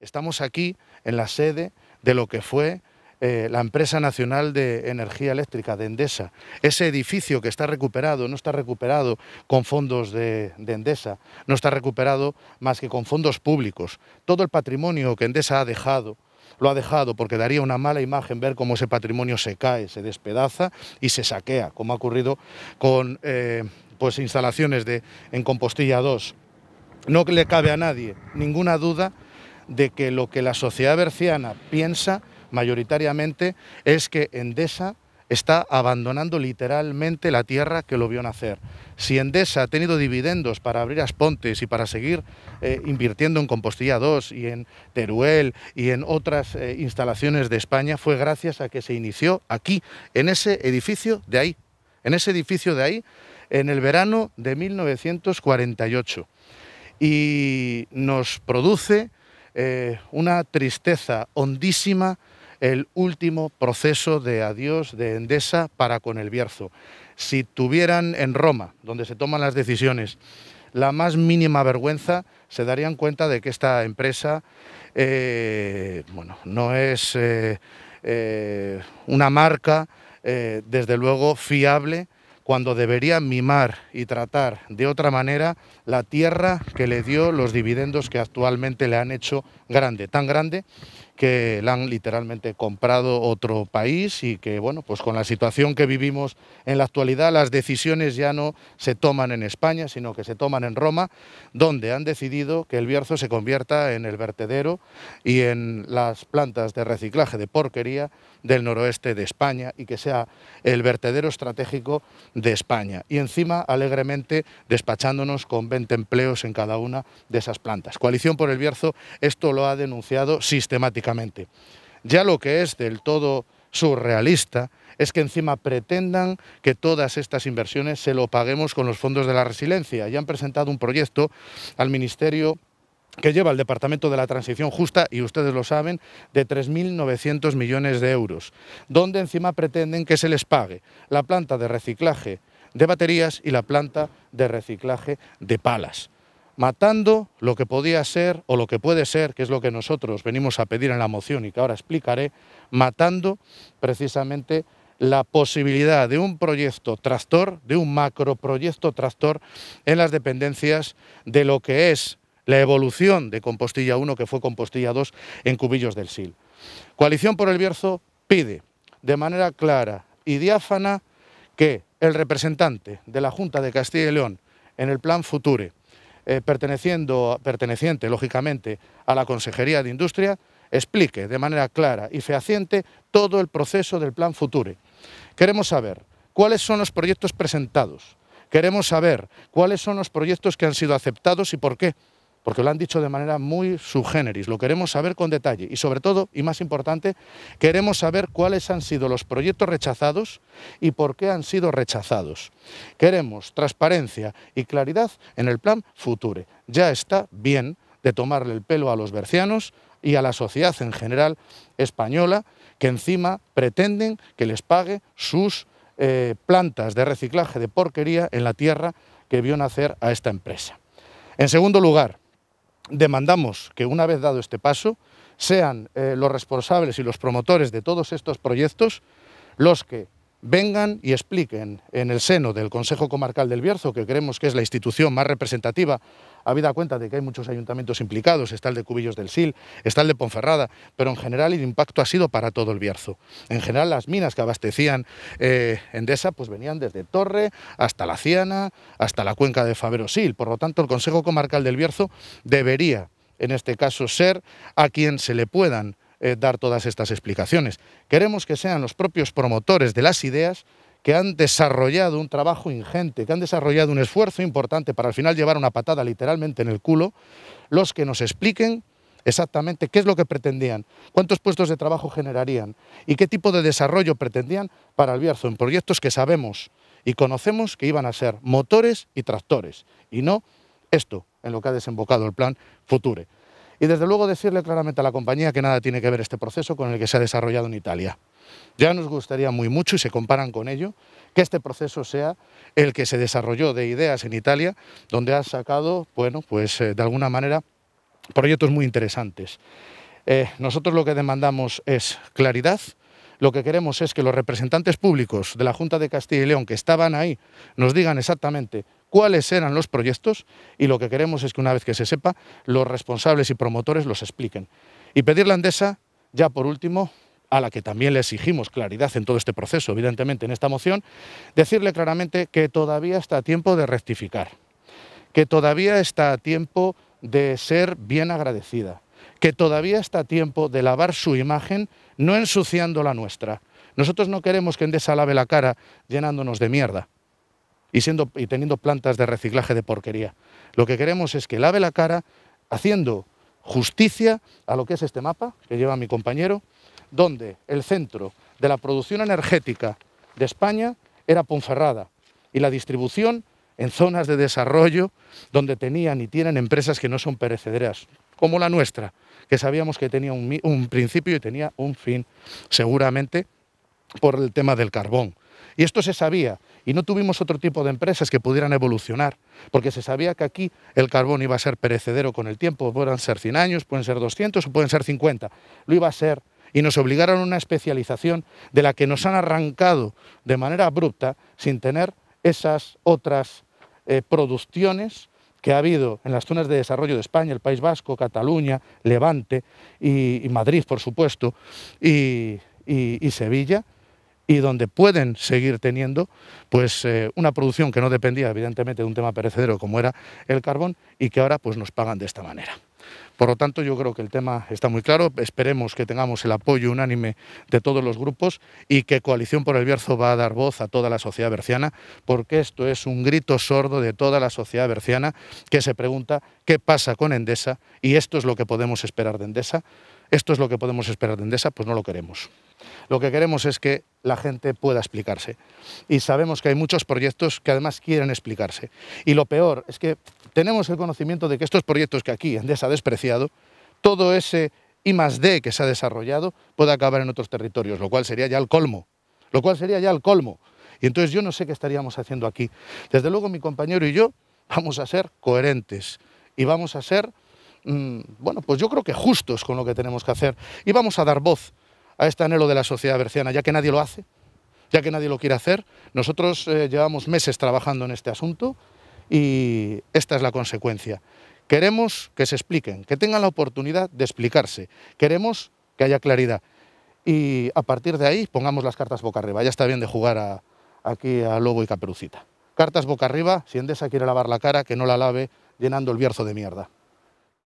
Estamos aquí en la sede de lo que fue eh, la empresa nacional de energía eléctrica de Endesa. Ese edificio que está recuperado, no está recuperado con fondos de, Endesa, no está recuperado más que con fondos públicos. Todo el patrimonio que Endesa ha dejado, lo ha dejado porque daría una mala imagen ver cómo ese patrimonio se cae, se despedaza y se saquea, como ha ocurrido con eh, pues instalaciones de, en Compostilla 2. No le cabe a nadie ninguna duda de que lo que la sociedad berciana piensa mayoritariamente es que Endesa está abandonando literalmente la tierra que lo vio nacer. Si Endesa ha tenido dividendos para abrir Aspontes y para seguir eh, invirtiendo en Compostilla 2 y en Teruel y en otras eh, instalaciones de España, fue gracias a que se inició aquí, en ese edificio de ahí, en ese edificio de ahí, en el verano de 1948. Y nos produce eh, una tristeza hondísima el último proceso de adiós de Endesa para con el Bierzo. Si tuvieran en Roma, donde se toman las decisiones, la más mínima vergüenza, se darían cuenta de que esta empresa eh, bueno, no es eh, una marca, desde luego, fiable cuando debería mimar y tratar de otra manera la tierra que le dio los dividendos que actualmente le han hecho grande, tan grande que la han literalmente comprado otro país y que, bueno, pues con la situación que vivimos en la actualidad, las decisiones ya no se toman en España, sino que se toman en Roma, donde han decidido que el Bierzo se convierta en el vertedero y en las plantas de reciclaje de porquería del noroeste de España y que sea el vertedero estratégico de España. Y encima, alegremente, despachándonos con 20 empleos en cada una de esas plantas. Coalición por el Bierzo esto lo ha denunciado sistemáticamente. Ya lo que es del todo surrealista es que encima pretendan que todas estas inversiones se lo paguemos con los fondos de la resiliencia. y han presentado un proyecto al Ministerio que lleva el Departamento de la Transición Justa, y ustedes lo saben, de 3.900 millones de euros, donde encima pretenden que se les pague la planta de reciclaje de baterías y la planta de reciclaje de palas matando lo que podía ser o lo que puede ser, que es lo que nosotros venimos a pedir en la moción y que ahora explicaré, matando precisamente la posibilidad de un proyecto tractor, de un macroproyecto tractor en las dependencias de lo que es la evolución de Compostilla 1, que fue Compostilla 2, en Cubillos del Sil. Coalición por el Bierzo pide de manera clara y diáfana que el representante de la Junta de Castilla y León en el Plan Future, eh, perteneciente lógicamente a la Consejería de Industria, explique de manera clara y fehaciente todo el proceso del Plan Future. Queremos saber cuáles son los proyectos presentados, queremos saber cuáles son los proyectos que han sido aceptados y por qué porque lo han dicho de manera muy subgéneris, lo queremos saber con detalle y sobre todo, y más importante, queremos saber cuáles han sido los proyectos rechazados y por qué han sido rechazados. Queremos transparencia y claridad en el plan Future. Ya está bien de tomarle el pelo a los bercianos y a la sociedad en general española, que encima pretenden que les pague sus eh, plantas de reciclaje de porquería en la tierra que vio nacer a esta empresa. En segundo lugar, demandamos que una vez dado este paso, sean eh, los responsables y los promotores de todos estos proyectos los que vengan y expliquen en el seno del Consejo Comarcal del Bierzo, que creemos que es la institución más representativa, habida cuenta de que hay muchos ayuntamientos implicados, está el de Cubillos del Sil, está el de Ponferrada, pero en general el impacto ha sido para todo el Bierzo. En general las minas que abastecían eh, Endesa pues venían desde Torre hasta La Ciana, hasta la cuenca de Sil. por lo tanto el Consejo Comarcal del Bierzo debería en este caso ser a quien se le puedan eh, dar todas estas explicaciones. Queremos que sean los propios promotores de las ideas que han desarrollado un trabajo ingente, que han desarrollado un esfuerzo importante para al final llevar una patada literalmente en el culo, los que nos expliquen exactamente qué es lo que pretendían, cuántos puestos de trabajo generarían y qué tipo de desarrollo pretendían para Albiarzo en proyectos que sabemos y conocemos que iban a ser motores y tractores y no esto en lo que ha desembocado el plan Future y desde luego decirle claramente a la compañía que nada tiene que ver este proceso con el que se ha desarrollado en Italia. Ya nos gustaría muy mucho, y se comparan con ello, que este proceso sea el que se desarrolló de ideas en Italia, donde ha sacado, bueno, pues eh, de alguna manera, proyectos muy interesantes. Eh, nosotros lo que demandamos es claridad, lo que queremos es que los representantes públicos de la Junta de Castilla y León que estaban ahí nos digan exactamente cuáles eran los proyectos y lo que queremos es que una vez que se sepa, los responsables y promotores los expliquen. Y pedirle a Andesa, ya por último, a la que también le exigimos claridad en todo este proceso, evidentemente en esta moción, decirle claramente que todavía está a tiempo de rectificar, que todavía está a tiempo de ser bien agradecida, que todavía está a tiempo de lavar su imagen, no ensuciando la nuestra. Nosotros no queremos que Endesa lave la cara llenándonos de mierda y, teniendo plantas de reciclaje de porquería. Lo que queremos es que lave la cara haciendo justicia a lo que es este mapa que lleva mi compañero, donde el centro de la producción energética de España era Ponferrada y la distribución en zonas de desarrollo donde tenían y tienen empresas que no son perecederas, como la nuestra, que sabíamos que tenía un principio y tenía un fin, seguramente por el tema del carbón. Y esto se sabía, y no tuvimos otro tipo de empresas que pudieran evolucionar, porque se sabía que aquí el carbón iba a ser perecedero con el tiempo, pueden ser 100 años, pueden ser 200 o pueden ser 50, lo iba a ser, y nos obligaron a una especialización de la que nos han arrancado de manera abrupta sin tener esas otras eh, producciones que ha habido en las zonas de desarrollo de España, el País Vasco, Cataluña, Levante y, Madrid, por supuesto, y Sevilla, y donde pueden seguir teniendo pues eh, una producción que no dependía evidentemente de un tema perecedero como era el carbón y que ahora pues nos pagan de esta manera. Por lo tanto, yo creo que el tema está muy claro. Esperemos que tengamos el apoyo unánime de todos los grupos y que Coalición por el Bierzo va a dar voz a toda la sociedad berciana, porque esto es un grito sordo de toda la sociedad berciana que se pregunta qué pasa con Endesa y esto es lo que podemos esperar de Endesa, esto es lo que podemos esperar de Endesa, pues no lo queremos. Lo que queremos es que la gente pueda explicarse. Y sabemos que hay muchos proyectos que además quieren explicarse. Y lo peor es que tenemos el conocimiento de que estos proyectos que aquí Endesa ha despreciado, todo ese I más D que se ha desarrollado puede acabar en otros territorios, lo cual sería ya el colmo. Lo cual sería ya el colmo. Y entonces yo no sé qué estaríamos haciendo aquí. Desde luego mi compañero y yo vamos a ser coherentes y vamos a ser, mm, bueno, pues yo creo que justos con lo que tenemos que hacer y vamos a dar voz a este anhelo de la sociedad berciana, ya que nadie lo hace, ya que nadie lo quiere hacer. Nosotros eh, llevamos meses trabajando en este asunto y esta es la consecuencia. Queremos que se expliquen, que tengan la oportunidad de explicarse. Queremos que haya claridad. Y a partir de ahí pongamos las cartas boca arriba. Ya está bien de jugar aquí a Lobo y Caperucita. Cartas boca arriba, si Endesa quiere lavar la cara, que no la lave llenando el verso de mierda.